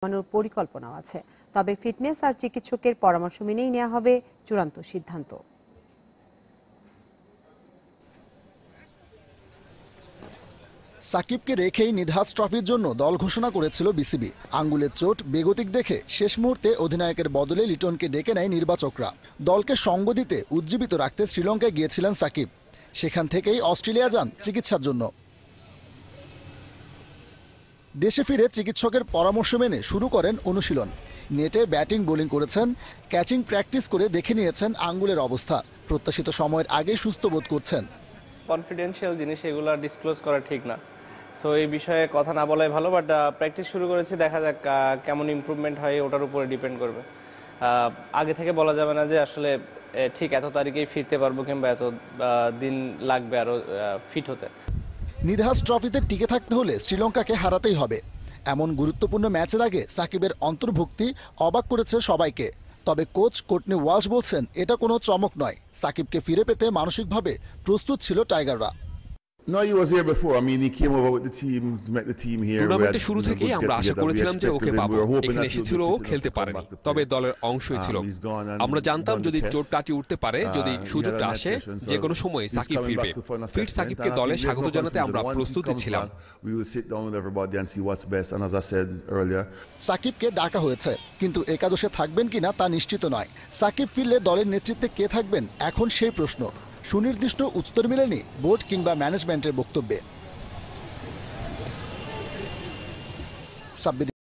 কমানোর পরিকল্পনাও আছে তবে ফিটনেস আর চিকিৎসকের পরামর্শ মেনেই নেওয়া হবে চূড়ান্ত সিদ্ধান্ত সাকিবকে রেখেই নিধাস ট্রফির জন্য দল ঘোষণা করেছিল বিসিবি আঙ্গুলের চোট বেগতিক দেখে শেষ মুহূর্তে অধিনায়কের বদলে লিটনকে ডেকে নেয় নির্বাচকরা দলকে সঙ্গ দিতে উজ্জীবিত রাখতে শ্রীলঙ্কায় গিয়েছিলেন সাকিব সেখান থেকেই অস্ট্রেলিয়া যান চিকিৎসার জন্য দেশে ফিরে চিকিৎসকের পরামর্শ মেনে শুরু করেন অনুশীলন নেটে ব্যাটিং বোলিং করেছেন ক্যাচিং প্র্যাকটিস করে দেখে নিয়েছেন আঙ্গুলের অবস্থা প্রত্যাশিত সময়ের আগে সুস্থ বোধ করছেন কনফিডেন্সিয়াল জিনিস এগুলো ডিসক্লোজ করা ঠিক না সো এই বিষয়ে কথা না বলাই ভালো বাট প্র্যাকটিস শুরু করেছি দেখা যাক কেমন ইম্প্রুভমেন্ট হয় ওটার উপরে ডিপেন্ড করবে আগে থেকে বলা যাবে না যে আসলে ঠিক এত তারিখেই ফিরতে পারবো কিংবা এত দিন লাগবে আরও ফিট হতে নিধাস ট্রফিতে টিকে থাকতে হলে শ্রীলঙ্কাকে হারাতেই হবে এমন গুরুত্বপূর্ণ ম্যাচের আগে সাকিবের অন্তর্ভুক্তি অবাক করেছে সবাইকে তবে কোচ কোটনি ওয়াশ বলছেন এটা কোনো চমক নয় সাকিবকে ফিরে পেতে মানসিকভাবে প্রস্তুত ছিল টাইগাররা No, he was here before. I mean, he came over with the team, met the team here. টুর্নামেন্টে শুরু থেকেই আমরা আশা করেছিলাম যে ওকে পাবো এখানে এসেছিল ও খেলতে পারেনি তবে দলের অংশই um, ছিল আমরা জানতাম যদি চোট কাটি উঠতে পারে uh, যদি সুযোগটা আসে যে কোনো সময় সাকিব ফিরবে ফিট সাকিবকে দলে স্বাগত জানাতে আমরা প্রস্তুতি ছিলাম সাকিবকে ডাকা হয়েছে কিন্তু একাদশে থাকবেন কিনা তা নিশ্চিত নয় সাকিব ফিরলে দলের নেতৃত্বে কে থাকবেন এখন সেই প্রশ্ন সুনির্দিষ্ট উত্তর মেলেনি বোর্ড কিংবা ম্যানেজমেন্টের বক্তব্যে